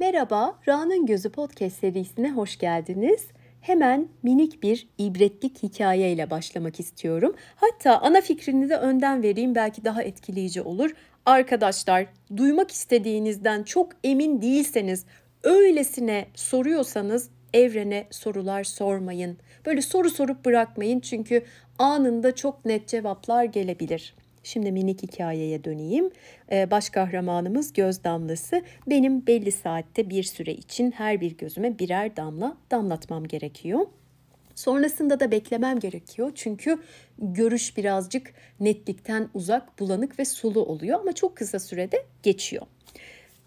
Merhaba, Ra'nın Gözü Podcast serisine hoş geldiniz. Hemen minik bir ibretlik hikayeyle başlamak istiyorum. Hatta ana fikrini de önden vereyim belki daha etkileyici olur. Arkadaşlar, duymak istediğinizden çok emin değilseniz, öylesine soruyorsanız evrene sorular sormayın. Böyle soru sorup bırakmayın çünkü anında çok net cevaplar gelebilir. Şimdi minik hikayeye döneyim. Ee, baş kahramanımız göz damlası. Benim belli saatte bir süre için her bir gözüme birer damla damlatmam gerekiyor. Sonrasında da beklemem gerekiyor. Çünkü görüş birazcık netlikten uzak, bulanık ve sulu oluyor ama çok kısa sürede geçiyor.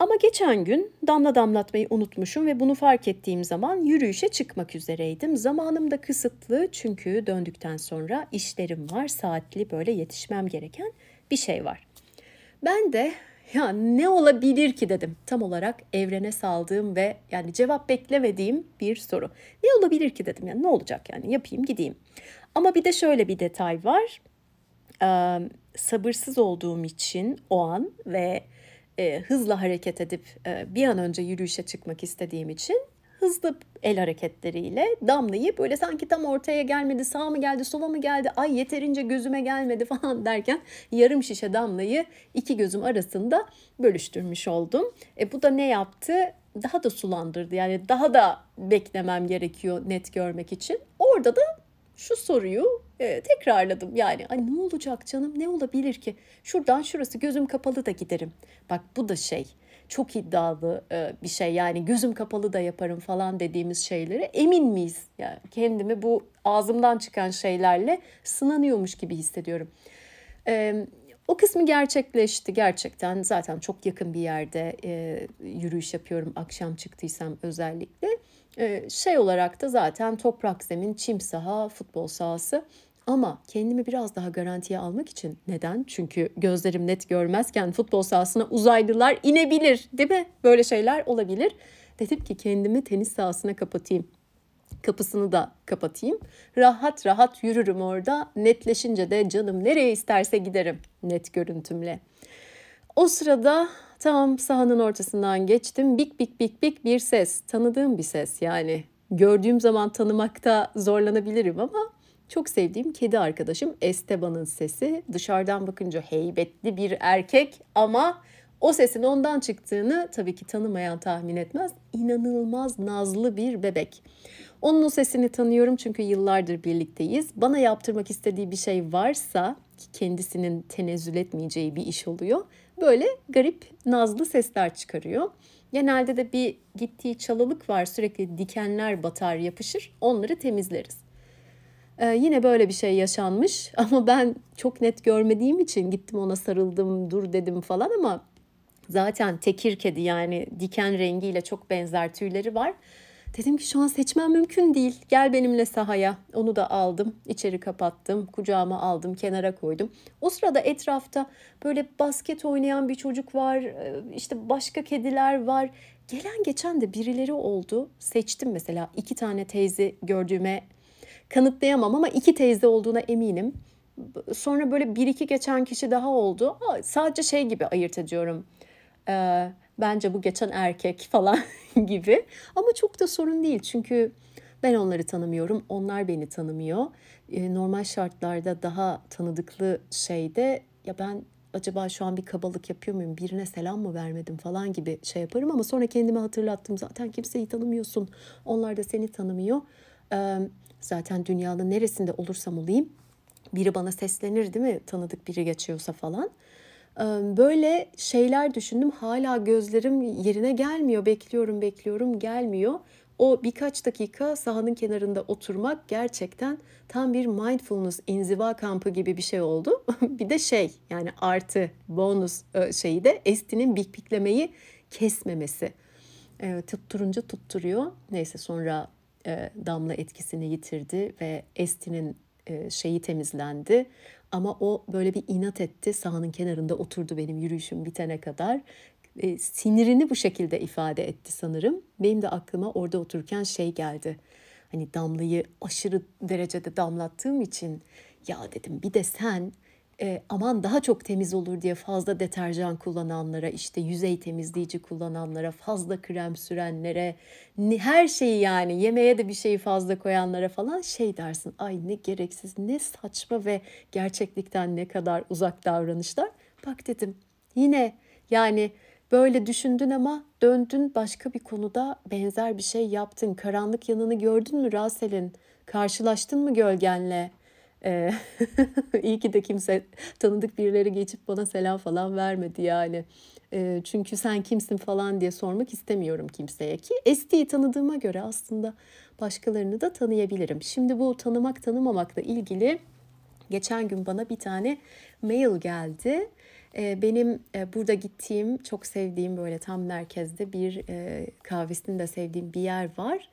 Ama geçen gün damla damlatmayı unutmuşum ve bunu fark ettiğim zaman yürüyüşe çıkmak üzereydim. Zamanım da kısıtlı çünkü döndükten sonra işlerim var, saatli böyle yetişmem gereken bir şey var. Ben de ya ne olabilir ki dedim. Tam olarak evrene saldığım ve yani cevap beklemediğim bir soru. Ne olabilir ki dedim yani ne olacak yani yapayım gideyim. Ama bir de şöyle bir detay var. Ee, sabırsız olduğum için o an ve e, hızla hareket edip e, bir an önce yürüyüşe çıkmak istediğim için hızlı el hareketleriyle damlayıp böyle sanki tam ortaya gelmedi, sağ mı geldi, sola mı geldi, ay yeterince gözüme gelmedi falan derken yarım şişe damlayı iki gözüm arasında bölüştürmüş oldum. E, bu da ne yaptı? Daha da sulandırdı yani daha da beklemem gerekiyor net görmek için. Orada da şu soruyu e, tekrarladım yani Ay, ne olacak canım ne olabilir ki şuradan şurası gözüm kapalı da giderim bak bu da şey çok iddialı e, bir şey yani gözüm kapalı da yaparım falan dediğimiz şeylere emin miyiz yani kendimi bu ağzımdan çıkan şeylerle sınanıyormuş gibi hissediyorum e, o kısmı gerçekleşti gerçekten zaten çok yakın bir yerde e, yürüyüş yapıyorum akşam çıktıysam özellikle ee, şey olarak da zaten toprak zemin, çim saha, futbol sahası ama kendimi biraz daha garantiye almak için neden? Çünkü gözlerim net görmezken futbol sahasına uzaylılar inebilir değil mi? Böyle şeyler olabilir. Dedim ki kendimi tenis sahasına kapatayım. Kapısını da kapatayım. Rahat rahat yürürüm orada. Netleşince de canım nereye isterse giderim net görüntümle. O sırada tam sahanın ortasından geçtim. Bik bik bik bik bir ses. Tanıdığım bir ses yani. Gördüğüm zaman tanımakta zorlanabilirim ama çok sevdiğim kedi arkadaşım Esteban'ın sesi. Dışarıdan bakınca heybetli bir erkek ama o sesin ondan çıktığını tabii ki tanımayan tahmin etmez. İnanılmaz nazlı bir bebek. Onun o sesini tanıyorum çünkü yıllardır birlikteyiz. Bana yaptırmak istediği bir şey varsa ki kendisinin tenezzül etmeyeceği bir iş oluyor. Böyle garip nazlı sesler çıkarıyor. Genelde de bir gittiği çalılık var sürekli dikenler batar yapışır onları temizleriz. Ee, yine böyle bir şey yaşanmış ama ben çok net görmediğim için gittim ona sarıldım dur dedim falan ama zaten tekir kedi yani diken rengiyle çok benzer tüyleri var. Dedim ki şu an seçmem mümkün değil. Gel benimle sahaya. Onu da aldım. içeri kapattım. Kucağıma aldım. Kenara koydum. O sırada etrafta böyle basket oynayan bir çocuk var. E, işte başka kediler var. Gelen geçen de birileri oldu. Seçtim mesela. iki tane teyze gördüğüme kanıtlayamam ama iki teyze olduğuna eminim. Sonra böyle bir iki geçen kişi daha oldu. Aa, sadece şey gibi ayırt ediyorum. Ee, bence bu geçen erkek falan gibi. Ama çok da sorun değil çünkü ben onları tanımıyorum, onlar beni tanımıyor. Ee, normal şartlarda daha tanıdıklı şeyde ya ben acaba şu an bir kabalık yapıyor muyum, birine selam mı vermedim falan gibi şey yaparım ama sonra kendime hatırlattım zaten kimseyi tanımıyorsun, onlar da seni tanımıyor. Ee, Zaten dünyanın neresinde olursam olayım biri bana seslenir değil mi? Tanıdık biri geçiyorsa falan. Ee, böyle şeyler düşündüm. Hala gözlerim yerine gelmiyor. Bekliyorum, bekliyorum, gelmiyor. O birkaç dakika sahanın kenarında oturmak gerçekten tam bir mindfulness, inziva kampı gibi bir şey oldu. bir de şey yani artı, bonus e, şeyi de Esti'nin bikbiklemeyi kesmemesi. E, tutturunca tutturuyor. Neyse sonra e, damla etkisini yitirdi ve Esti'nin e, şeyi temizlendi. Ama o böyle bir inat etti. Sahanın kenarında oturdu benim yürüyüşüm bitene kadar. E, sinirini bu şekilde ifade etti sanırım. Benim de aklıma orada otururken şey geldi. Hani damlayı aşırı derecede damlattığım için ya dedim bir de sen e, aman daha çok temiz olur diye fazla deterjan kullananlara, işte yüzey temizleyici kullananlara, fazla krem sürenlere, her şeyi yani yemeğe de bir şeyi fazla koyanlara falan şey dersin. Ay ne gereksiz, ne saçma ve gerçeklikten ne kadar uzak davranışlar. Bak dedim yine yani böyle düşündün ama döndün başka bir konuda benzer bir şey yaptın. Karanlık yanını gördün mü Rasel'in? Karşılaştın mı gölgenle? E, iyi ki de kimse tanıdık birileri geçip bana selam falan vermedi yani. E, çünkü sen kimsin falan diye sormak istemiyorum kimseye ki Esti'yi tanıdığıma göre aslında başkalarını da tanıyabilirim. Şimdi bu tanımak tanımamakla ilgili geçen gün bana bir tane mail geldi. Benim burada gittiğim, çok sevdiğim böyle tam merkezde bir kahvesini de sevdiğim bir yer var.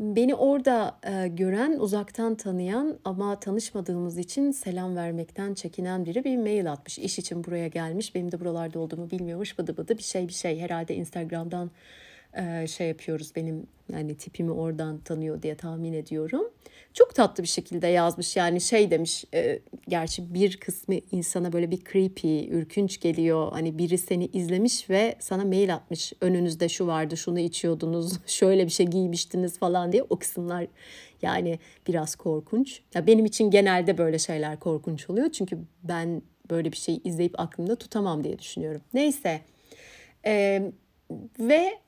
Beni orada gören, uzaktan tanıyan ama tanışmadığımız için selam vermekten çekinen biri bir mail atmış. İş için buraya gelmiş, benim de buralarda olduğumu bilmiyormuş, bıdı bıdı bir şey bir şey. Herhalde Instagram'dan şey yapıyoruz benim yani tipimi oradan tanıyor diye tahmin ediyorum. Çok tatlı bir şekilde yazmış yani şey demiş e, gerçi bir kısmı insana böyle bir creepy, ürkünç geliyor. Hani biri seni izlemiş ve sana mail atmış. Önünüzde şu vardı, şunu içiyordunuz, şöyle bir şey giymiştiniz falan diye o kısımlar yani biraz korkunç. Ya benim için genelde böyle şeyler korkunç oluyor. Çünkü ben böyle bir şey izleyip aklımda tutamam diye düşünüyorum. Neyse. Ee, ve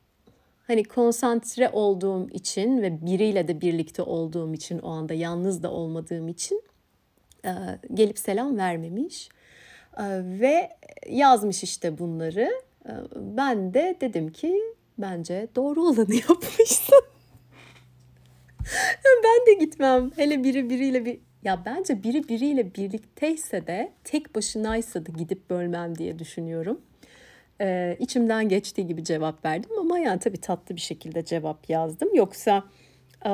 hani konsantre olduğum için ve biriyle de birlikte olduğum için o anda yalnız da olmadığım için e, gelip selam vermemiş e, ve yazmış işte bunları. E, ben de dedim ki bence doğru olanı yapmışsın. ben de gitmem. Hele biri biriyle bir ya bence biri biriyle birlikteyse de tek başınaysa da gidip bölmem diye düşünüyorum e, içimden geçtiği gibi cevap verdim ama yani tabii tatlı bir şekilde cevap yazdım. Yoksa e,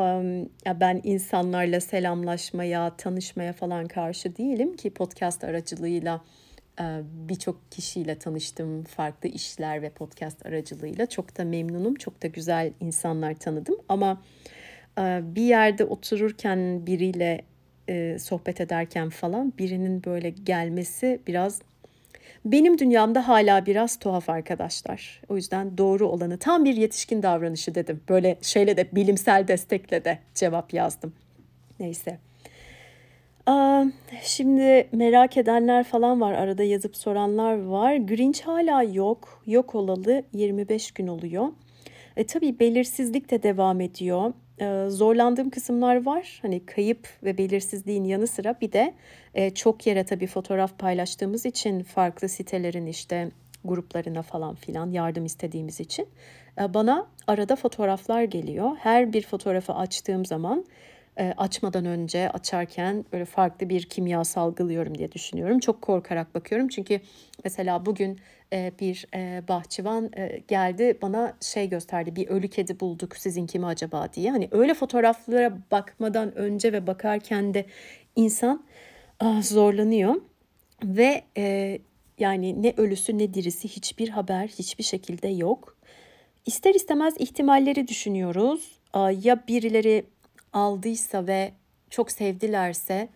ya ben insanlarla selamlaşmaya, tanışmaya falan karşı değilim ki podcast aracılığıyla e, birçok kişiyle tanıştım. Farklı işler ve podcast aracılığıyla çok da memnunum. Çok da güzel insanlar tanıdım ama e, bir yerde otururken biriyle e, sohbet ederken falan birinin böyle gelmesi biraz benim dünyamda hala biraz tuhaf arkadaşlar. O yüzden doğru olanı tam bir yetişkin davranışı dedim. Böyle şeyle de bilimsel destekle de cevap yazdım. Neyse. Aa, şimdi merak edenler falan var arada yazıp soranlar var. Grinch hala yok. Yok olalı 25 gün oluyor. E, tabii belirsizlik de devam ediyor. E, zorlandığım kısımlar var. Hani kayıp ve belirsizliğin yanı sıra bir de e, çok yere tabii fotoğraf paylaştığımız için farklı sitelerin işte gruplarına falan filan yardım istediğimiz için e, bana arada fotoğraflar geliyor. Her bir fotoğrafı açtığım zaman e, açmadan önce açarken böyle farklı bir kimya salgılıyorum diye düşünüyorum. Çok korkarak bakıyorum çünkü mesela bugün e, bir e, bahçıvan geldi bana şey gösterdi bir ölü kedi bulduk sizin mi acaba diye. Hani öyle fotoğraflara bakmadan önce ve bakarken de insan zorlanıyor ve yani ne ölüsü ne dirisi hiçbir haber hiçbir şekilde yok. İster istemez ihtimalleri düşünüyoruz. Ya birileri aldıysa ve çok sevdilerse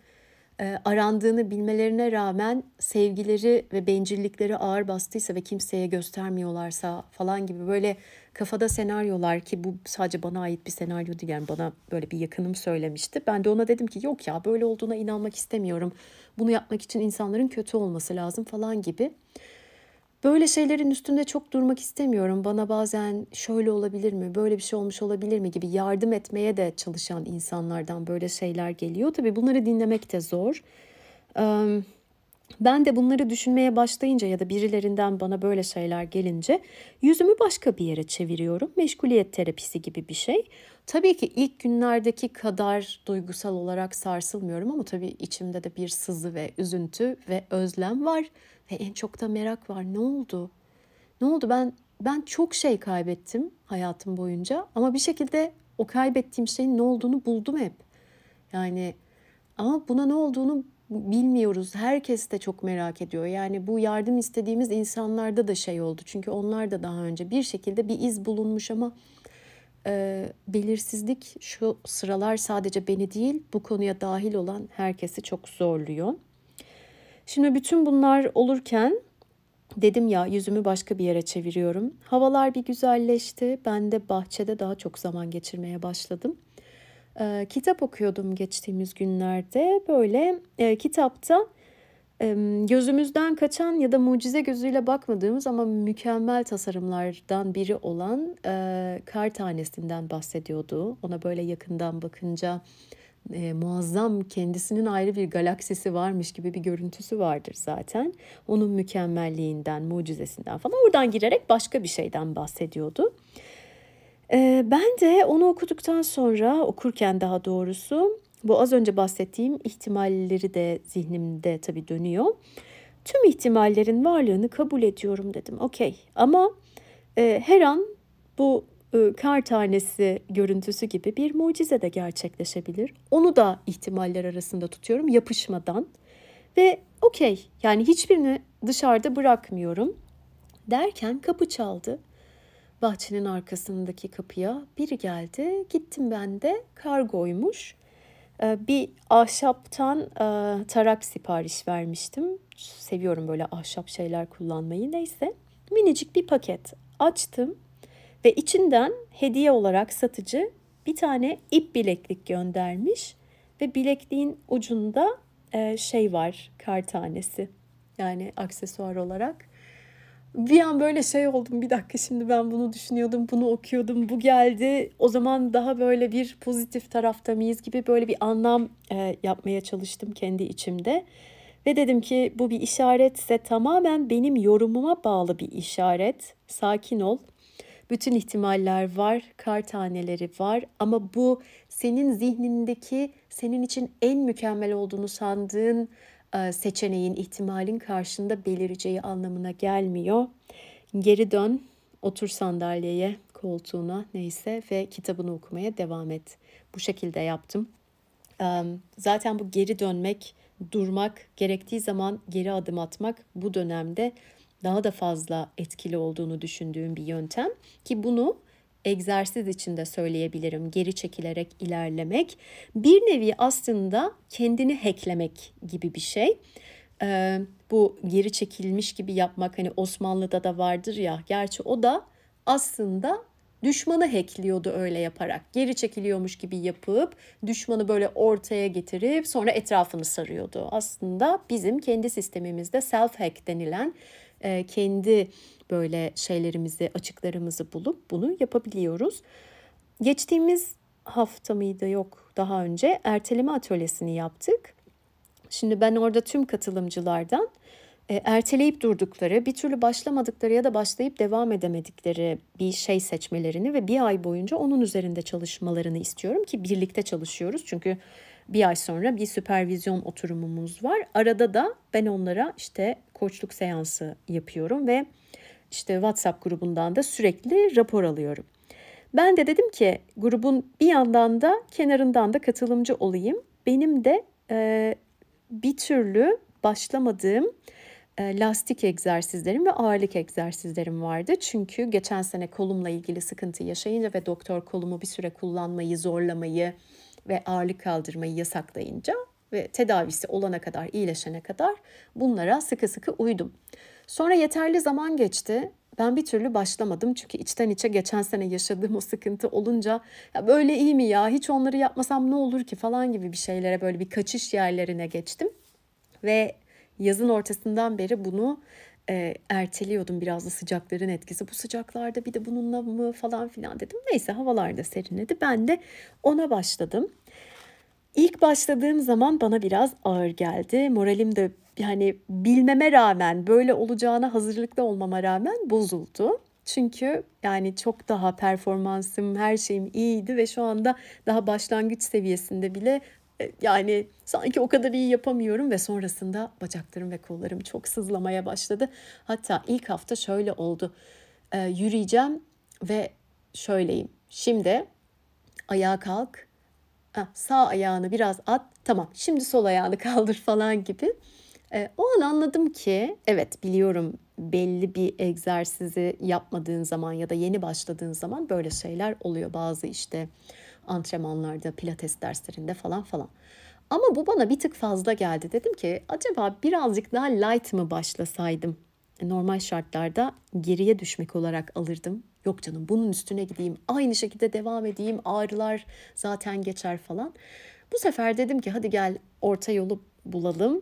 e, arandığını bilmelerine rağmen sevgileri ve bencillikleri ağır bastıysa ve kimseye göstermiyorlarsa falan gibi böyle kafada senaryolar ki bu sadece bana ait bir senaryo değil yani bana böyle bir yakınım söylemişti. Ben de ona dedim ki yok ya böyle olduğuna inanmak istemiyorum. Bunu yapmak için insanların kötü olması lazım falan gibi. Böyle şeylerin üstünde çok durmak istemiyorum. Bana bazen şöyle olabilir mi, böyle bir şey olmuş olabilir mi gibi yardım etmeye de çalışan insanlardan böyle şeyler geliyor. Tabii bunları dinlemek de zor. Ben de bunları düşünmeye başlayınca ya da birilerinden bana böyle şeyler gelince yüzümü başka bir yere çeviriyorum. Meşguliyet terapisi gibi bir şey. Tabii ki ilk günlerdeki kadar duygusal olarak sarsılmıyorum ama tabii içimde de bir sızı ve üzüntü ve özlem var ve en çok da merak var. Ne oldu? Ne oldu? Ben ben çok şey kaybettim hayatım boyunca ama bir şekilde o kaybettiğim şeyin ne olduğunu buldum hep. Yani ama buna ne olduğunu bilmiyoruz. Herkes de çok merak ediyor. Yani bu yardım istediğimiz insanlarda da şey oldu. Çünkü onlar da daha önce bir şekilde bir iz bulunmuş ama e, belirsizlik şu sıralar sadece beni değil bu konuya dahil olan herkesi çok zorluyor. Şimdi bütün bunlar olurken dedim ya yüzümü başka bir yere çeviriyorum. Havalar bir güzelleşti. Ben de bahçede daha çok zaman geçirmeye başladım e, kitap okuyordum geçtiğimiz günlerde. Böyle e, kitapta e, gözümüzden kaçan ya da mucize gözüyle bakmadığımız ama mükemmel tasarımlardan biri olan e, kar tanesinden bahsediyordu. Ona böyle yakından bakınca e, muazzam kendisinin ayrı bir galaksisi varmış gibi bir görüntüsü vardır zaten. Onun mükemmelliğinden, mucizesinden falan oradan girerek başka bir şeyden bahsediyordu ben de onu okuduktan sonra okurken daha doğrusu bu az önce bahsettiğim ihtimalleri de zihnimde tabii dönüyor. Tüm ihtimallerin varlığını kabul ediyorum dedim. Okey ama e, her an bu e, kar tanesi görüntüsü gibi bir mucize de gerçekleşebilir. Onu da ihtimaller arasında tutuyorum yapışmadan. Ve okey yani hiçbirini dışarıda bırakmıyorum derken kapı çaldı bahçenin arkasındaki kapıya biri geldi. Gittim ben de kargoymuş. Ee, bir ahşaptan e, tarak sipariş vermiştim. Seviyorum böyle ahşap şeyler kullanmayı. Neyse minicik bir paket açtım ve içinden hediye olarak satıcı bir tane ip bileklik göndermiş ve bilekliğin ucunda e, şey var kar tanesi. Yani aksesuar olarak bir an böyle şey oldum bir dakika şimdi ben bunu düşünüyordum bunu okuyordum bu geldi o zaman daha böyle bir pozitif tarafta mıyız gibi böyle bir anlam e, yapmaya çalıştım kendi içimde ve dedim ki bu bir işaretse tamamen benim yorumuma bağlı bir işaret sakin ol bütün ihtimaller var, kar taneleri var ama bu senin zihnindeki senin için en mükemmel olduğunu sandığın e, seçeneğin, ihtimalin karşında belireceği anlamına gelmiyor. Geri dön, otur sandalyeye, koltuğuna neyse ve kitabını okumaya devam et. Bu şekilde yaptım. Zaten bu geri dönmek, durmak, gerektiği zaman geri adım atmak bu dönemde daha da fazla etkili olduğunu düşündüğüm bir yöntem ki bunu egzersiz içinde söyleyebilirim. Geri çekilerek ilerlemek bir nevi aslında kendini heklemek gibi bir şey. Ee, bu geri çekilmiş gibi yapmak hani Osmanlı'da da vardır ya. Gerçi o da aslında düşmanı hekliyordu öyle yaparak. Geri çekiliyormuş gibi yapıp düşmanı böyle ortaya getirip sonra etrafını sarıyordu. Aslında bizim kendi sistemimizde self hack denilen e, kendi böyle şeylerimizi, açıklarımızı bulup bunu yapabiliyoruz. Geçtiğimiz hafta mıydı yok daha önce erteleme atölyesini yaptık. Şimdi ben orada tüm katılımcılardan e, erteleyip durdukları, bir türlü başlamadıkları ya da başlayıp devam edemedikleri bir şey seçmelerini ve bir ay boyunca onun üzerinde çalışmalarını istiyorum ki birlikte çalışıyoruz. Çünkü bir ay sonra bir süpervizyon oturumumuz var. Arada da ben onlara işte koçluk seansı yapıyorum ve işte WhatsApp grubundan da sürekli rapor alıyorum. Ben de dedim ki grubun bir yandan da kenarından da katılımcı olayım. Benim de e, bir türlü başlamadığım e, lastik egzersizlerim ve ağırlık egzersizlerim vardı. Çünkü geçen sene kolumla ilgili sıkıntı yaşayınca ve doktor kolumu bir süre kullanmayı, zorlamayı ve ağırlık kaldırmayı yasaklayınca ve tedavisi olana kadar, iyileşene kadar bunlara sıkı sıkı uydum. Sonra yeterli zaman geçti. Ben bir türlü başlamadım çünkü içten içe geçen sene yaşadığım o sıkıntı olunca ya böyle iyi mi ya hiç onları yapmasam ne olur ki falan gibi bir şeylere böyle bir kaçış yerlerine geçtim. Ve yazın ortasından beri bunu e, erteliyordum biraz da sıcakların etkisi. Bu sıcaklarda bir de bununla mı falan filan dedim. Neyse havalarda serinledi. Ben de ona başladım. İlk başladığım zaman bana biraz ağır geldi. Moralim de yani bilmeme rağmen böyle olacağına hazırlıklı olmama rağmen bozuldu. Çünkü yani çok daha performansım, her şeyim iyiydi ve şu anda daha başlangıç seviyesinde bile e, yani sanki o kadar iyi yapamıyorum ve sonrasında bacaklarım ve kollarım çok sızlamaya başladı. Hatta ilk hafta şöyle oldu. Ee, yürüyeceğim ve şöyleyim. Şimdi ayağa kalk, ha, sağ ayağını biraz at tamam şimdi sol ayağını kaldır falan gibi. E, o an anladım ki evet biliyorum belli bir egzersizi yapmadığın zaman ya da yeni başladığın zaman böyle şeyler oluyor bazı işte antrenmanlarda, pilates derslerinde falan falan. Ama bu bana bir tık fazla geldi. Dedim ki acaba birazcık daha light mı başlasaydım? E, normal şartlarda geriye düşmek olarak alırdım Yok canım bunun üstüne gideyim. Aynı şekilde devam edeyim. Ağrılar zaten geçer falan. Bu sefer dedim ki hadi gel orta yolu bulalım.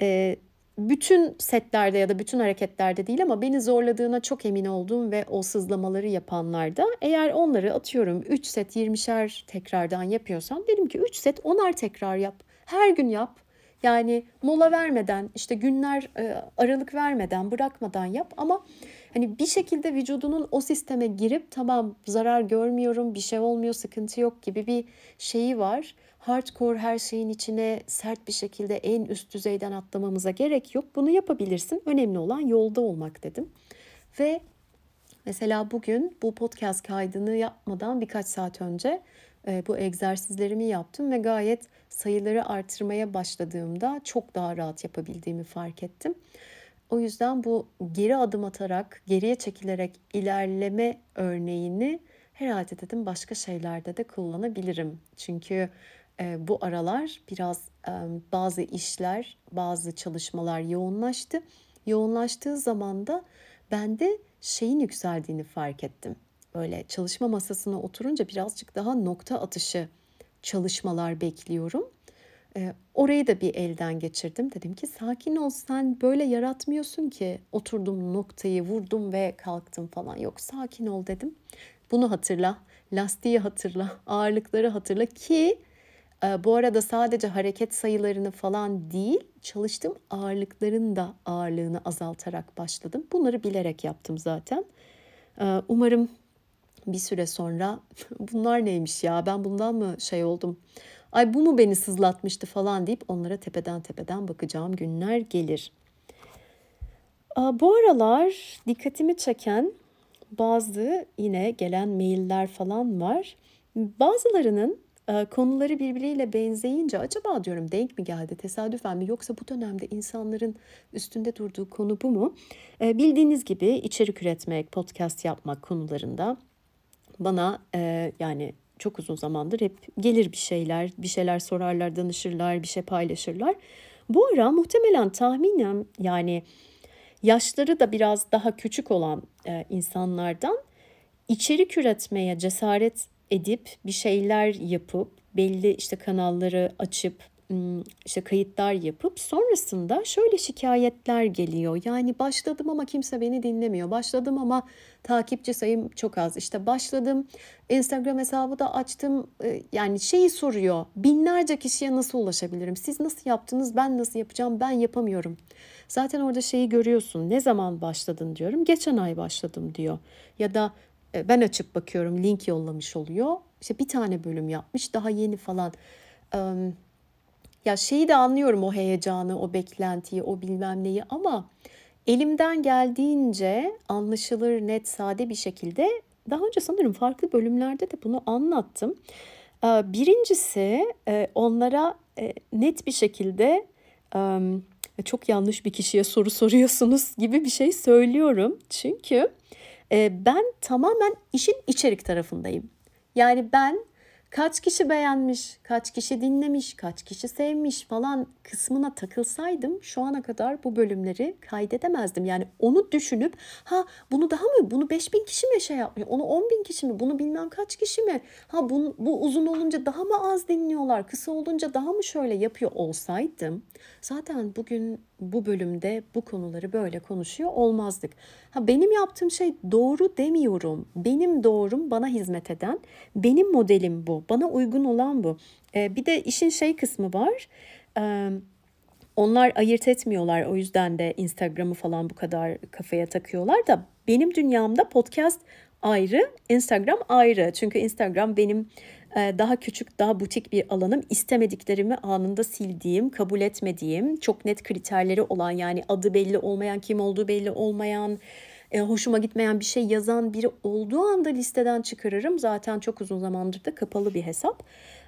Ee, bütün setlerde ya da bütün hareketlerde değil ama beni zorladığına çok emin olduğum ve o sızlamaları yapanlarda eğer onları atıyorum 3 set 20'şer tekrardan yapıyorsam dedim ki 3 set 10'ar tekrar yap. Her gün yap. Yani mola vermeden işte günler e, aralık vermeden bırakmadan yap ama Hani bir şekilde vücudunun o sisteme girip tamam zarar görmüyorum, bir şey olmuyor, sıkıntı yok gibi bir şeyi var. Hardcore her şeyin içine sert bir şekilde en üst düzeyden atlamamıza gerek yok. Bunu yapabilirsin. Önemli olan yolda olmak dedim. Ve mesela bugün bu podcast kaydını yapmadan birkaç saat önce e, bu egzersizlerimi yaptım ve gayet sayıları artırmaya başladığımda çok daha rahat yapabildiğimi fark ettim. O yüzden bu geri adım atarak, geriye çekilerek ilerleme örneğini herhalde dedim başka şeylerde de kullanabilirim. Çünkü e, bu aralar biraz e, bazı işler, bazı çalışmalar yoğunlaştı. Yoğunlaştığı zaman da ben de şeyin yükseldiğini fark ettim. Böyle çalışma masasına oturunca birazcık daha nokta atışı çalışmalar bekliyorum. E, orayı da bir elden geçirdim. Dedim ki sakin ol sen böyle yaratmıyorsun ki oturdum noktayı vurdum ve kalktım falan. Yok sakin ol dedim. Bunu hatırla, lastiği hatırla, ağırlıkları hatırla ki e, bu arada sadece hareket sayılarını falan değil, çalıştığım ağırlıkların da ağırlığını azaltarak başladım. Bunları bilerek yaptım zaten. E, umarım bir süre sonra bunlar neymiş ya ben bundan mı şey oldum ay bu mu beni sızlatmıştı falan deyip onlara tepeden tepeden bakacağım günler gelir. Bu aralar dikkatimi çeken bazı yine gelen mailler falan var. Bazılarının e, konuları birbiriyle benzeyince acaba diyorum denk mi geldi tesadüfen mi yoksa bu dönemde insanların üstünde durduğu konu bu mu? E, bildiğiniz gibi içerik üretmek, podcast yapmak konularında bana e, yani çok uzun zamandır hep gelir bir şeyler, bir şeyler sorarlar, danışırlar, bir şey paylaşırlar. Bu ara muhtemelen tahminen yani yaşları da biraz daha küçük olan e, insanlardan içerik üretmeye cesaret edip bir şeyler yapıp belli işte kanalları açıp işte kayıtlar yapıp sonrasında şöyle şikayetler geliyor. Yani başladım ama kimse beni dinlemiyor. Başladım ama takipçi sayım çok az. İşte başladım Instagram hesabı da açtım. Yani şeyi soruyor. Binlerce kişiye nasıl ulaşabilirim? Siz nasıl yaptınız? Ben nasıl yapacağım? Ben yapamıyorum. Zaten orada şeyi görüyorsun. Ne zaman başladın diyorum. Geçen ay başladım diyor. Ya da e, ben açıp bakıyorum link yollamış oluyor. İşte bir tane bölüm yapmış daha yeni falan. Ya şeyi de anlıyorum o heyecanı, o beklentiyi, o bilmem neyi ama elimden geldiğince anlaşılır, net, sade bir şekilde daha önce sanırım farklı bölümlerde de bunu anlattım. Birincisi onlara net bir şekilde çok yanlış bir kişiye soru soruyorsunuz gibi bir şey söylüyorum. Çünkü ben tamamen işin içerik tarafındayım. Yani ben kaç kişi beğenmiş, kaç kişi dinlemiş, kaç kişi sevmiş falan kısmına takılsaydım şu ana kadar bu bölümleri kaydedemezdim. Yani onu düşünüp ha bunu daha mı bunu 5000 kişi mi şey yapmıyor, onu 10 bin kişi mi, bunu bilmem kaç kişi mi, ha bu, bu uzun olunca daha mı az dinliyorlar, kısa olunca daha mı şöyle yapıyor olsaydım zaten bugün bu bölümde bu konuları böyle konuşuyor olmazdık. Ha benim yaptığım şey doğru demiyorum. Benim doğrum bana hizmet eden, benim modelim bu, bana uygun olan bu. Ee, bir de işin şey kısmı var. Ee, onlar ayırt etmiyorlar o yüzden de Instagram'ı falan bu kadar kafaya takıyorlar da benim dünyamda podcast ayrı, Instagram ayrı. Çünkü Instagram benim e, daha küçük, daha butik bir alanım. İstemediklerimi anında sildiğim, kabul etmediğim, çok net kriterleri olan yani adı belli olmayan, kim olduğu belli olmayan, e, hoşuma gitmeyen bir şey yazan biri olduğu anda listeden çıkarırım. Zaten çok uzun zamandır da kapalı bir hesap.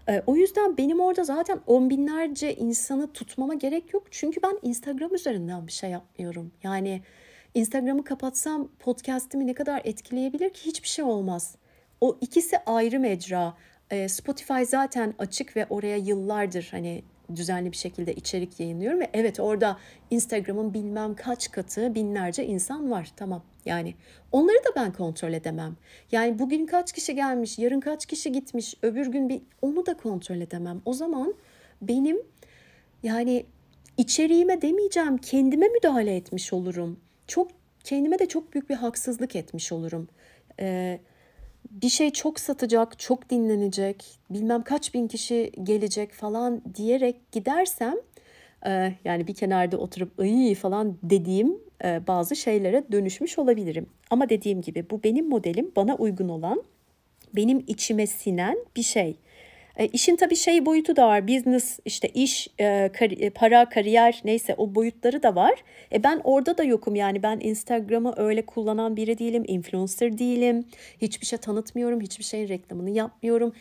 E, o yüzden benim orada zaten on binlerce insanı tutmama gerek yok. Çünkü ben Instagram üzerinden bir şey yapmıyorum. Yani Instagram'ı kapatsam podcast'imi ne kadar etkileyebilir ki hiçbir şey olmaz. O ikisi ayrı mecra. Spotify zaten açık ve oraya yıllardır hani düzenli bir şekilde içerik yayınlıyorum ve evet orada Instagram'ın bilmem kaç katı binlerce insan var. Tamam yani onları da ben kontrol edemem. Yani bugün kaç kişi gelmiş, yarın kaç kişi gitmiş, öbür gün bir onu da kontrol edemem. O zaman benim yani içeriğime demeyeceğim kendime müdahale etmiş olurum. Çok kendime de çok büyük bir haksızlık etmiş olurum. Ee, bir şey çok satacak, çok dinlenecek, bilmem kaç bin kişi gelecek falan diyerek gidersem e, yani bir kenarda oturup iyi falan dediğim e, bazı şeylere dönüşmüş olabilirim. Ama dediğim gibi bu benim modelim, bana uygun olan, benim içime sinen bir şey. E, işin tabii şey boyutu da var. Business işte iş, e, kari, e, para, kariyer neyse o boyutları da var. E, ben orada da yokum yani ben Instagram'ı öyle kullanan biri değilim. Influencer değilim. Hiçbir şey tanıtmıyorum. Hiçbir şeyin reklamını yapmıyorum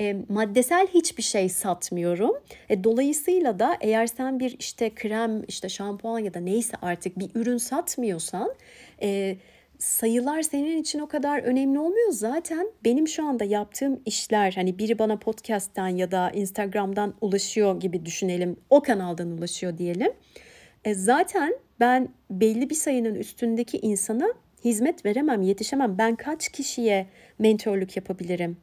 e, maddesel hiçbir şey satmıyorum. E, dolayısıyla da eğer sen bir işte krem, işte şampuan ya da neyse artık bir ürün satmıyorsan e, sayılar senin için o kadar önemli olmuyor. Zaten benim şu anda yaptığım işler hani biri bana podcast'ten ya da Instagram'dan ulaşıyor gibi düşünelim. O kanaldan ulaşıyor diyelim. E zaten ben belli bir sayının üstündeki insana hizmet veremem, yetişemem. Ben kaç kişiye mentorluk yapabilirim?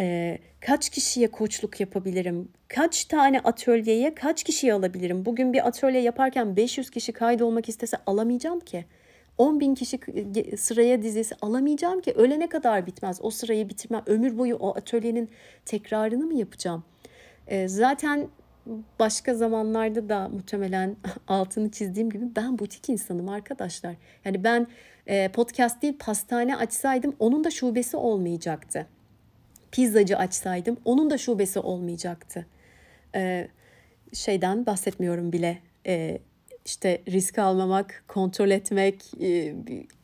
E, kaç kişiye koçluk yapabilirim? Kaç tane atölyeye kaç kişiye alabilirim? Bugün bir atölye yaparken 500 kişi kaydolmak istese alamayacağım ki. 10 bin kişi sıraya dizesi alamayacağım ki ölene kadar bitmez. O sırayı bitirmem. Ömür boyu o atölyenin tekrarını mı yapacağım? E, zaten başka zamanlarda da muhtemelen altını çizdiğim gibi ben butik insanım arkadaşlar. Yani ben e, podcast değil pastane açsaydım onun da şubesi olmayacaktı. Pizzacı açsaydım onun da şubesi olmayacaktı. E, şeyden bahsetmiyorum bile. E, işte risk almamak, kontrol etmek, e,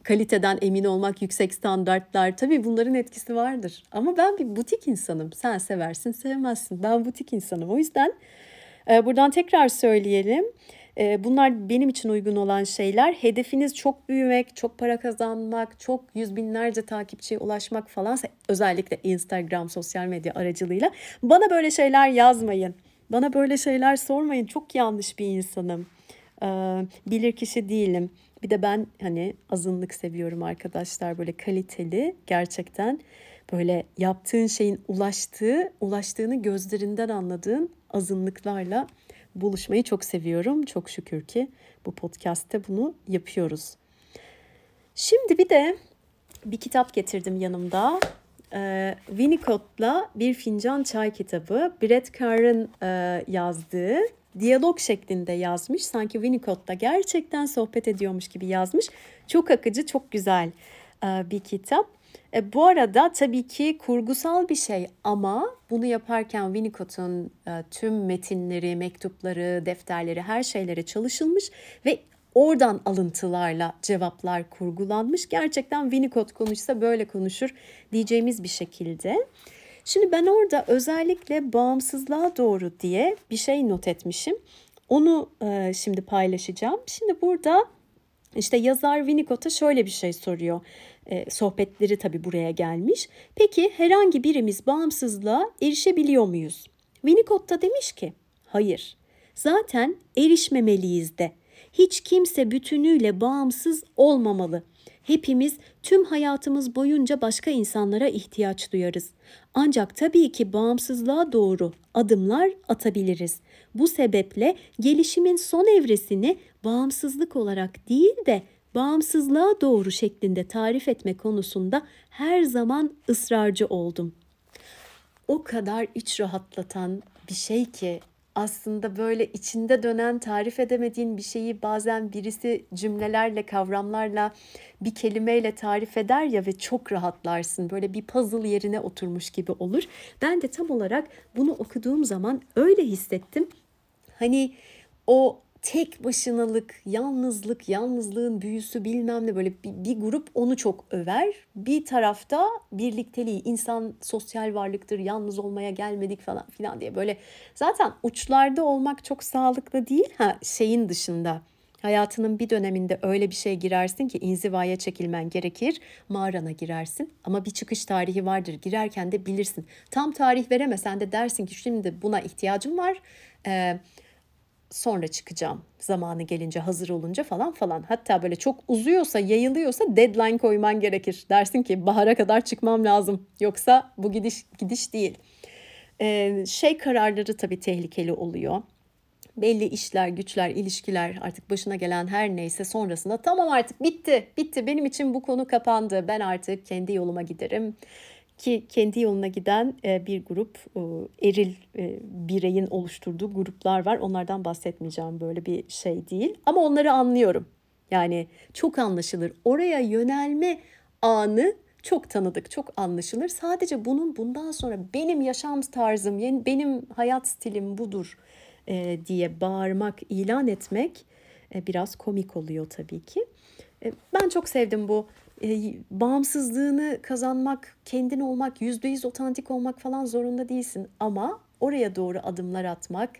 kaliteden emin olmak, yüksek standartlar tabii bunların etkisi vardır. Ama ben bir butik insanım. Sen seversin, sevmezsin. Ben butik insanım. O yüzden e, buradan tekrar söyleyelim. E, bunlar benim için uygun olan şeyler. Hedefiniz çok büyümek, çok para kazanmak, çok yüz binlerce takipçiye ulaşmak falan, özellikle Instagram, sosyal medya aracılığıyla bana böyle şeyler yazmayın. Bana böyle şeyler sormayın. Çok yanlış bir insanım. Ee, bilir kişi değilim. Bir de ben hani azınlık seviyorum arkadaşlar böyle kaliteli gerçekten böyle yaptığın şeyin ulaştığı, ulaştığını gözlerinden anladığın azınlıklarla buluşmayı çok seviyorum. Çok şükür ki bu podcast'te bunu yapıyoruz. Şimdi bir de bir kitap getirdim yanımda. Ee, Winnicott'la Bir Fincan Çay kitabı. Brett Carr'ın e, yazdığı diyalog şeklinde yazmış. Sanki Winnicott'ta gerçekten sohbet ediyormuş gibi yazmış. Çok akıcı, çok güzel e, bir kitap. E, bu arada tabii ki kurgusal bir şey ama bunu yaparken Winnicott'un e, tüm metinleri, mektupları, defterleri, her şeylere çalışılmış ve oradan alıntılarla cevaplar kurgulanmış. Gerçekten Winnicott konuşsa böyle konuşur diyeceğimiz bir şekilde. Şimdi ben orada özellikle bağımsızlığa doğru diye bir şey not etmişim. Onu e, şimdi paylaşacağım. Şimdi burada işte yazar Winnicott'a şöyle bir şey soruyor. E, sohbetleri tabii buraya gelmiş. Peki herhangi birimiz bağımsızlığa erişebiliyor muyuz? Winnicott da demiş ki hayır zaten erişmemeliyiz de. Hiç kimse bütünüyle bağımsız olmamalı. Hepimiz tüm hayatımız boyunca başka insanlara ihtiyaç duyarız. Ancak tabii ki bağımsızlığa doğru adımlar atabiliriz. Bu sebeple gelişimin son evresini bağımsızlık olarak değil de bağımsızlığa doğru şeklinde tarif etme konusunda her zaman ısrarcı oldum. O kadar iç rahatlatan bir şey ki aslında böyle içinde dönen tarif edemediğin bir şeyi bazen birisi cümlelerle, kavramlarla, bir kelimeyle tarif eder ya ve çok rahatlarsın. Böyle bir puzzle yerine oturmuş gibi olur. Ben de tam olarak bunu okuduğum zaman öyle hissettim. Hani o tek başınalık, yalnızlık, yalnızlığın büyüsü bilmem ne böyle bir, bir grup onu çok över. Bir tarafta birlikteliği, insan sosyal varlıktır, yalnız olmaya gelmedik falan filan diye böyle. Zaten uçlarda olmak çok sağlıklı değil ha şeyin dışında. Hayatının bir döneminde öyle bir şey girersin ki inzivaya çekilmen gerekir. Mağarana girersin ama bir çıkış tarihi vardır. Girerken de bilirsin. Tam tarih veremesen de dersin ki şimdi buna ihtiyacım var. Ee, sonra çıkacağım. Zamanı gelince hazır olunca falan falan. Hatta böyle çok uzuyorsa yayılıyorsa deadline koyman gerekir. Dersin ki bahara kadar çıkmam lazım. Yoksa bu gidiş gidiş değil. Ee, şey kararları tabii tehlikeli oluyor. Belli işler, güçler, ilişkiler artık başına gelen her neyse sonrasında tamam artık bitti, bitti benim için bu konu kapandı. Ben artık kendi yoluma giderim ki kendi yoluna giden e, bir grup e, eril e, bireyin oluşturduğu gruplar var. Onlardan bahsetmeyeceğim böyle bir şey değil. Ama onları anlıyorum. Yani çok anlaşılır. Oraya yönelme anı çok tanıdık, çok anlaşılır. Sadece bunun bundan sonra benim yaşam tarzım, benim hayat stilim budur diye bağırmak, ilan etmek biraz komik oluyor tabii ki. Ben çok sevdim bu e, bağımsızlığını kazanmak, kendin olmak, yüzde yüz otantik olmak falan zorunda değilsin. Ama oraya doğru adımlar atmak,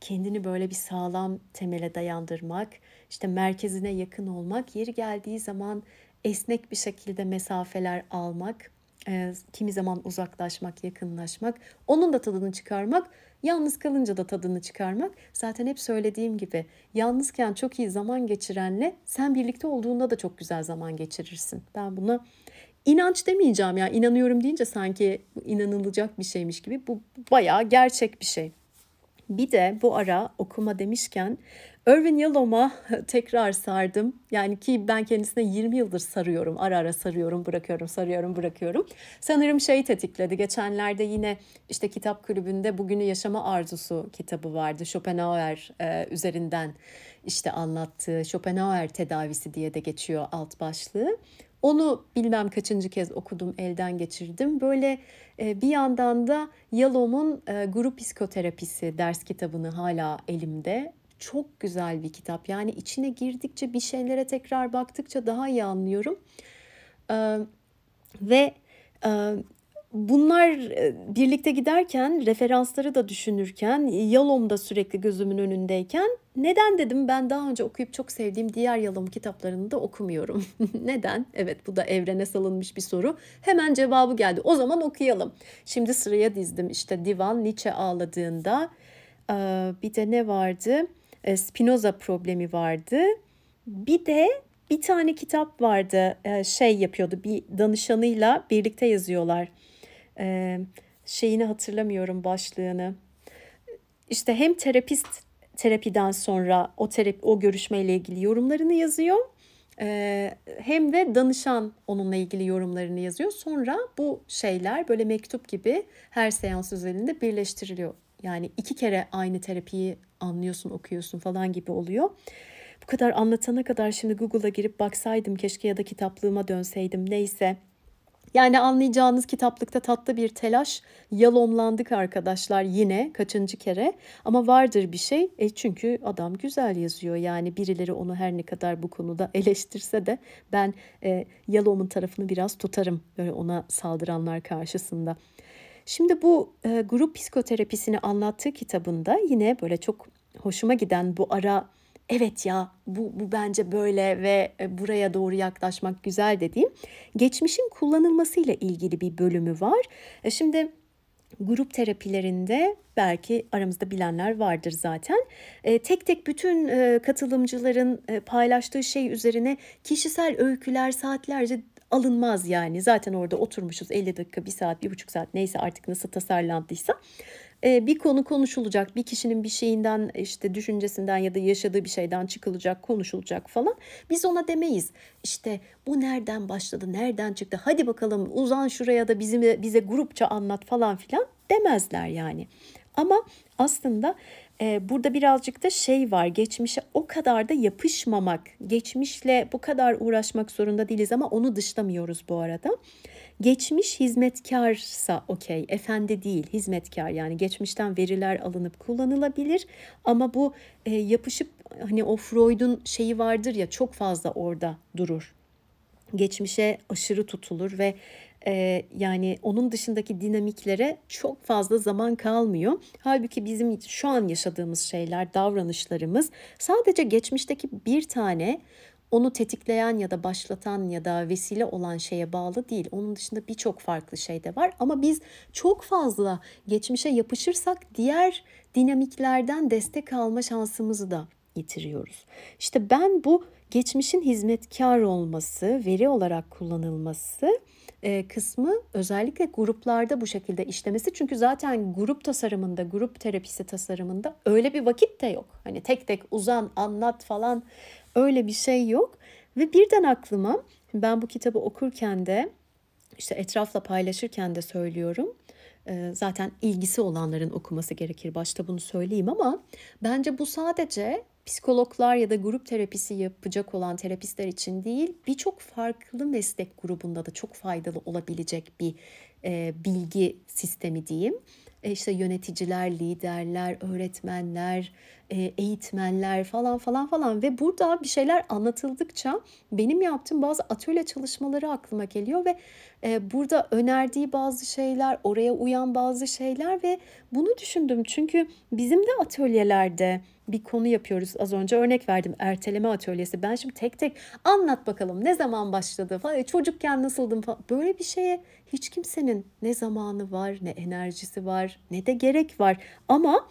kendini böyle bir sağlam temele dayandırmak, işte merkezine yakın olmak, yeri geldiği zaman esnek bir şekilde mesafeler almak e, kimi zaman uzaklaşmak, yakınlaşmak, onun da tadını çıkarmak, yalnız kalınca da tadını çıkarmak. Zaten hep söylediğim gibi yalnızken çok iyi zaman geçirenle sen birlikte olduğunda da çok güzel zaman geçirirsin. Ben buna inanç demeyeceğim ya yani inanıyorum deyince sanki inanılacak bir şeymiş gibi bu bayağı gerçek bir şey. Bir de bu ara okuma demişken Irvin Yalom'a tekrar sardım. Yani ki ben kendisine 20 yıldır sarıyorum. Ara ara sarıyorum, bırakıyorum, sarıyorum, bırakıyorum. Sanırım şey tetikledi. Geçenlerde yine işte kitap kulübünde Bugünü Yaşama Arzusu kitabı vardı. Schopenhauer e, üzerinden işte anlattığı Schopenhauer tedavisi diye de geçiyor alt başlığı. Onu bilmem kaçıncı kez okudum, elden geçirdim. Böyle e, bir yandan da Yalom'un e, Grup Psikoterapisi ders kitabını hala elimde. Çok güzel bir kitap. Yani içine girdikçe bir şeylere tekrar baktıkça daha iyi anlıyorum. Ve bunlar e, birlikte giderken referansları da düşünürken Yalom da sürekli gözümün önündeyken neden dedim ben daha önce okuyup çok sevdiğim diğer Yalom kitaplarını da okumuyorum. neden? Evet bu da evrene salınmış bir soru. Hemen cevabı geldi. O zaman okuyalım. Şimdi sıraya dizdim işte Divan Nietzsche ağladığında e, bir de ne vardı? E, Spinoza problemi vardı. Bir de bir tane kitap vardı şey yapıyordu bir danışanıyla birlikte yazıyorlar e, şeyini hatırlamıyorum başlığını. İşte hem terapist terapiden sonra o terapi o görüşmeyle ilgili yorumlarını yazıyor. Ee, hem de danışan onunla ilgili yorumlarını yazıyor. Sonra bu şeyler böyle mektup gibi her seans üzerinde birleştiriliyor. Yani iki kere aynı terapiyi anlıyorsun, okuyorsun falan gibi oluyor. Bu kadar anlatana kadar şimdi Google'a girip baksaydım keşke ya da kitaplığıma dönseydim neyse. Yani anlayacağınız kitaplıkta tatlı bir telaş. Yalomlandık arkadaşlar yine kaçıncı kere. Ama vardır bir şey. E çünkü adam güzel yazıyor. Yani birileri onu her ne kadar bu konuda eleştirse de ben e, Yalom'un tarafını biraz tutarım. Böyle ona saldıranlar karşısında. Şimdi bu e, grup psikoterapisini anlattığı kitabında yine böyle çok hoşuma giden bu ara evet ya bu, bu bence böyle ve e, buraya doğru yaklaşmak güzel dediğim geçmişin kullanılmasıyla ilgili bir bölümü var. E, şimdi grup terapilerinde belki aramızda bilenler vardır zaten. E, tek tek bütün e, katılımcıların e, paylaştığı şey üzerine kişisel öyküler saatlerce alınmaz yani. Zaten orada oturmuşuz 50 dakika, 1 saat, 1,5 saat neyse artık nasıl tasarlandıysa. Ee, bir konu konuşulacak, bir kişinin bir şeyinden işte düşüncesinden ya da yaşadığı bir şeyden çıkılacak, konuşulacak falan. Biz ona demeyiz. İşte bu nereden başladı, nereden çıktı? Hadi bakalım uzan şuraya da bizim bize grupça anlat falan filan demezler yani. Ama aslında e, burada birazcık da şey var. Geçmişe o kadar da yapışmamak, geçmişle bu kadar uğraşmak zorunda değiliz ama onu dışlamıyoruz bu arada. Geçmiş hizmetkarsa okey, efendi değil, hizmetkar yani geçmişten veriler alınıp kullanılabilir ama bu e, yapışıp hani o Freud'un şeyi vardır ya çok fazla orada durur. Geçmişe aşırı tutulur ve e, yani onun dışındaki dinamiklere çok fazla zaman kalmıyor. Halbuki bizim şu an yaşadığımız şeyler, davranışlarımız sadece geçmişteki bir tane onu tetikleyen ya da başlatan ya da vesile olan şeye bağlı değil. Onun dışında birçok farklı şey de var ama biz çok fazla geçmişe yapışırsak diğer dinamiklerden destek alma şansımızı da yitiriyoruz. İşte ben bu geçmişin hizmetkar olması, veri olarak kullanılması e, kısmı özellikle gruplarda bu şekilde işlemesi. Çünkü zaten grup tasarımında, grup terapisi tasarımında öyle bir vakit de yok. Hani tek tek uzan, anlat falan Öyle bir şey yok. Ve birden aklıma ben bu kitabı okurken de işte etrafla paylaşırken de söylüyorum. Ee, zaten ilgisi olanların okuması gerekir. Başta bunu söyleyeyim ama bence bu sadece psikologlar ya da grup terapisi yapacak olan terapistler için değil, birçok farklı meslek grubunda da çok faydalı olabilecek bir e, bilgi sistemi diyeyim. E, işte yöneticiler, liderler, öğretmenler, e, eğitmenler falan falan falan ve burada bir şeyler anlatıldıkça benim yaptığım bazı atölye çalışmaları aklıma geliyor ve e, burada önerdiği bazı şeyler, oraya uyan bazı şeyler ve bunu düşündüm. Çünkü bizim de atölyelerde bir konu yapıyoruz. Az önce örnek verdim erteleme atölyesi. Ben şimdi tek tek anlat bakalım ne zaman başladı falan. E, çocukken nasıldım falan. Böyle bir şeye hiç kimsenin ne zamanı var, ne enerjisi var, ne de gerek var. Ama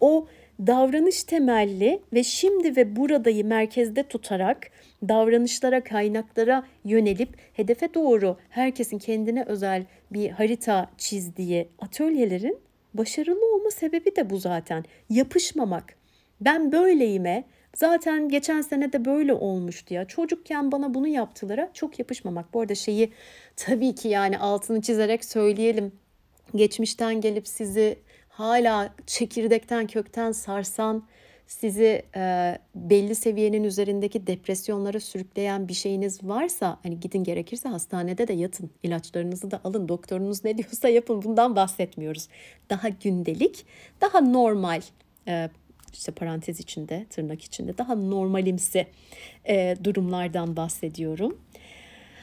o davranış temelli ve şimdi ve buradayı merkezde tutarak davranışlara, kaynaklara yönelip hedefe doğru herkesin kendine özel bir harita çizdiği atölyelerin başarılı olma sebebi de bu zaten. Yapışmamak, ben böyleyime zaten geçen sene de böyle olmuştu ya. Çocukken bana bunu yaptılara çok yapışmamak. Bu arada şeyi tabii ki yani altını çizerek söyleyelim. Geçmişten gelip sizi hala çekirdekten kökten sarsan sizi e, belli seviyenin üzerindeki depresyonlara sürükleyen bir şeyiniz varsa hani gidin gerekirse hastanede de yatın ilaçlarınızı da alın doktorunuz ne diyorsa yapın bundan bahsetmiyoruz daha gündelik daha normal e, işte parantez içinde, tırnak içinde daha normalimsi e, durumlardan bahsediyorum.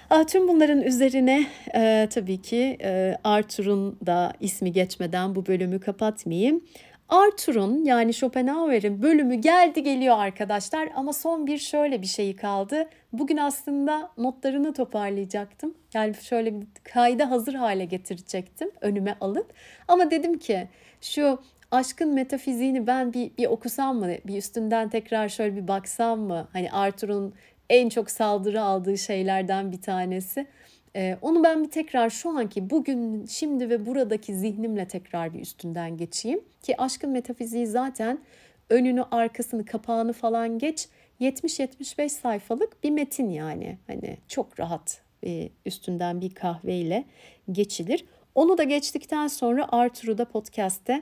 Aa, tüm bunların üzerine e, tabii ki e, Arthur'un da ismi geçmeden bu bölümü kapatmayayım. Arthur'un yani Schopenhauer'in bölümü geldi geliyor arkadaşlar ama son bir şöyle bir şey kaldı. Bugün aslında notlarını toparlayacaktım. Yani şöyle bir kayda hazır hale getirecektim önüme alıp. Ama dedim ki şu aşkın metafiziğini ben bir, bir okusam mı? Bir üstünden tekrar şöyle bir baksam mı? Hani Arthur'un en çok saldırı aldığı şeylerden bir tanesi. Ee, onu ben bir tekrar şu anki bugün, şimdi ve buradaki zihnimle tekrar bir üstünden geçeyim. Ki aşkın metafiziği zaten önünü, arkasını, kapağını falan geç. 70-75 sayfalık bir metin yani. Hani çok rahat e, üstünden bir kahveyle geçilir. Onu da geçtikten sonra Arthur'u da podcast'te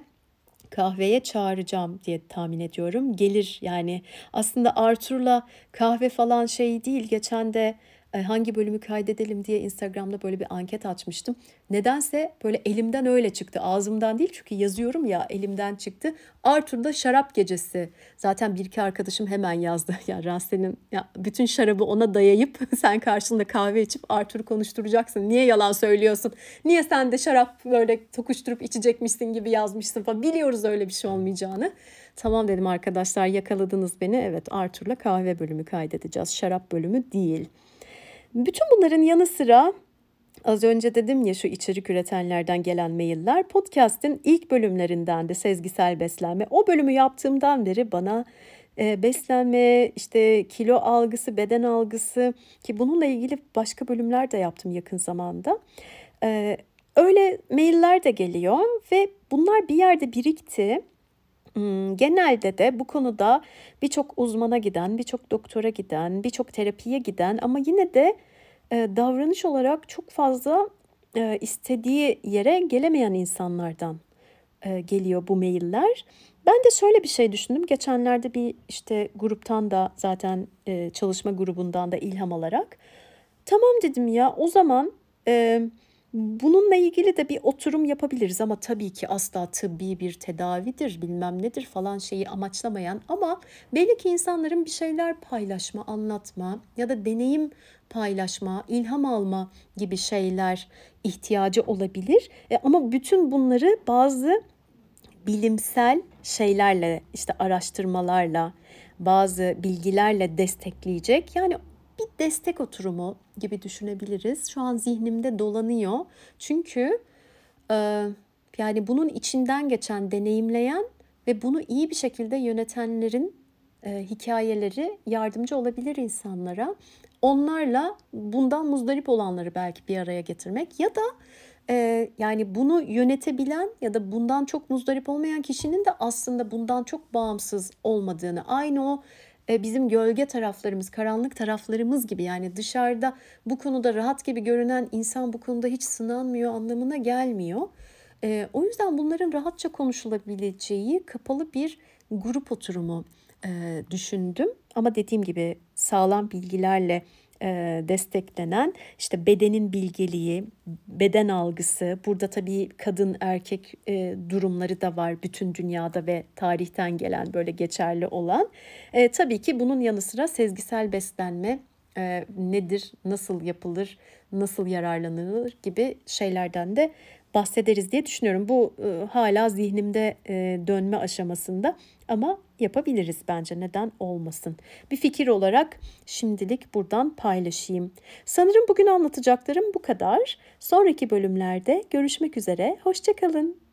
kahveye çağıracağım diye tahmin ediyorum. Gelir yani aslında Arthur'la kahve falan şey değil. Geçen de e, hangi bölümü kaydedelim diye Instagram'da böyle bir anket açmıştım. Nedense böyle elimden öyle çıktı. Ağzımdan değil çünkü yazıyorum ya elimden çıktı. Arthur'da şarap gecesi. Zaten bir iki arkadaşım hemen yazdı. Ya Ransel'in ya bütün şarabı ona dayayıp sen karşında kahve içip Arthur'u konuşturacaksın. Niye yalan söylüyorsun? Niye sen de şarap böyle tokuşturup içecekmişsin gibi yazmışsın falan. Biliyoruz öyle bir şey olmayacağını. Tamam dedim arkadaşlar yakaladınız beni. Evet Arthur'la kahve bölümü kaydedeceğiz. Şarap bölümü değil. Bütün bunların yanı sıra Az önce dedim ya şu içerik üretenlerden gelen mailler podcast'in ilk bölümlerinden de sezgisel beslenme. O bölümü yaptığımdan beri bana e, beslenme, işte kilo algısı, beden algısı ki bununla ilgili başka bölümler de yaptım yakın zamanda. E, öyle mailler de geliyor ve bunlar bir yerde birikti. Hmm, genelde de bu konuda birçok uzmana giden, birçok doktora giden, birçok terapiye giden ama yine de e, davranış olarak çok fazla e, istediği yere gelemeyen insanlardan e, geliyor bu mailler. Ben de şöyle bir şey düşündüm. Geçenlerde bir işte gruptan da zaten çalışma grubundan da ilham alarak. Tamam dedim ya o zaman Bununla ilgili de bir oturum yapabiliriz ama tabii ki asla tıbbi bir tedavidir bilmem nedir falan şeyi amaçlamayan ama belli ki insanların bir şeyler paylaşma, anlatma ya da deneyim paylaşma, ilham alma gibi şeyler ihtiyacı olabilir. E, ama bütün bunları bazı bilimsel şeylerle işte araştırmalarla bazı bilgilerle destekleyecek yani bir destek oturumu gibi düşünebiliriz. Şu an zihnimde dolanıyor. Çünkü e, yani bunun içinden geçen, deneyimleyen ve bunu iyi bir şekilde yönetenlerin e, hikayeleri yardımcı olabilir insanlara. Onlarla bundan muzdarip olanları belki bir araya getirmek ya da e, yani bunu yönetebilen ya da bundan çok muzdarip olmayan kişinin de aslında bundan çok bağımsız olmadığını, aynı o e, bizim gölge taraflarımız, karanlık taraflarımız gibi yani dışarıda bu konuda rahat gibi görünen insan bu konuda hiç sınanmıyor anlamına gelmiyor. E, o yüzden bunların rahatça konuşulabileceği kapalı bir grup oturumu e, düşündüm. Ama dediğim gibi sağlam bilgilerle e, desteklenen işte bedenin bilgeliği, beden algısı. Burada tabii kadın erkek e, durumları da var bütün dünyada ve tarihten gelen böyle geçerli olan. E, tabii ki bunun yanı sıra sezgisel beslenme e, nedir, nasıl yapılır, nasıl yararlanılır gibi şeylerden de bahsederiz diye düşünüyorum. Bu e, hala zihnimde e, dönme aşamasında ama yapabiliriz bence neden olmasın. Bir fikir olarak şimdilik buradan paylaşayım. Sanırım bugün anlatacaklarım bu kadar. Sonraki bölümlerde görüşmek üzere. Hoşçakalın.